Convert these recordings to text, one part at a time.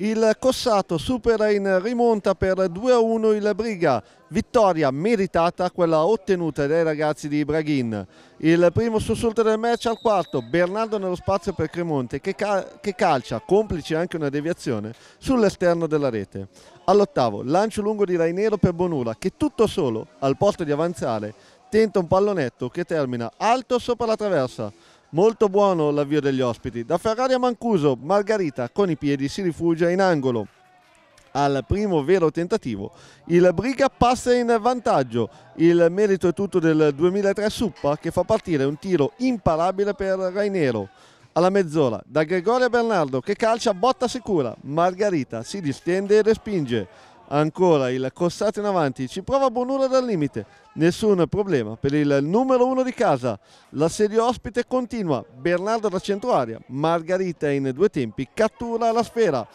Il Cossato supera in rimonta per 2-1 il Briga, vittoria meritata quella ottenuta dai ragazzi di Braghin. Il primo sussulto del match al quarto, Bernardo nello spazio per Cremonte che, cal che calcia, complice anche una deviazione, sull'esterno della rete. All'ottavo, lancio lungo di Rainero per Bonula che tutto solo, al posto di avanzare, tenta un pallonetto che termina alto sopra la traversa. Molto buono l'avvio degli ospiti. Da Ferrari a Mancuso, Margarita con i piedi si rifugia in angolo. Al primo vero tentativo, il Briga passa in vantaggio. Il merito è tutto del 2003 Suppa che fa partire un tiro imparabile per Rainero. Alla mezz'ora, da Gregorio Bernardo che calcia botta sicura. Margarita si distende e respinge ancora il Cossato in avanti, ci prova Bonura dal limite, nessun problema per il numero uno di casa, l'assedio ospite continua, Bernardo da centroaria, Margarita in due tempi cattura la sfera,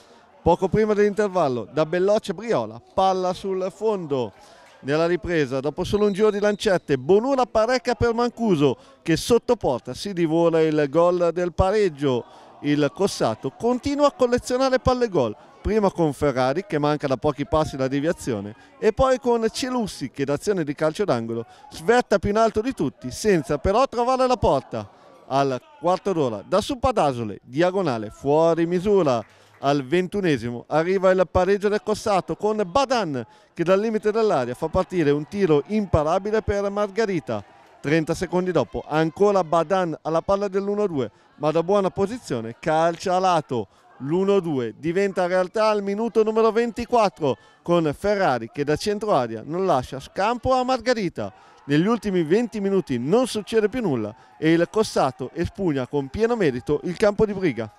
poco prima dell'intervallo da Belloccia Briola, palla sul fondo nella ripresa, dopo solo un giro di lancette, Bonura parecchia per Mancuso che sotto porta si divora il gol del pareggio, il Cossato continua a collezionare palle gol, prima con Ferrari che manca da pochi passi la deviazione e poi con Celussi che d'azione di calcio d'angolo svetta più in alto di tutti senza però trovare la porta al quarto d'ora da Suppadasole diagonale fuori misura al ventunesimo arriva il pareggio del Cossato con Badan che dal limite dell'aria fa partire un tiro imparabile per Margherita 30 secondi dopo ancora Badan alla palla dell'1-2 ma da buona posizione calcia a lato l'1-2 diventa realtà al minuto numero 24 con Ferrari che da centro aria non lascia scampo a Margherita. Negli ultimi 20 minuti non succede più nulla e il Cossato espugna con pieno merito il campo di briga.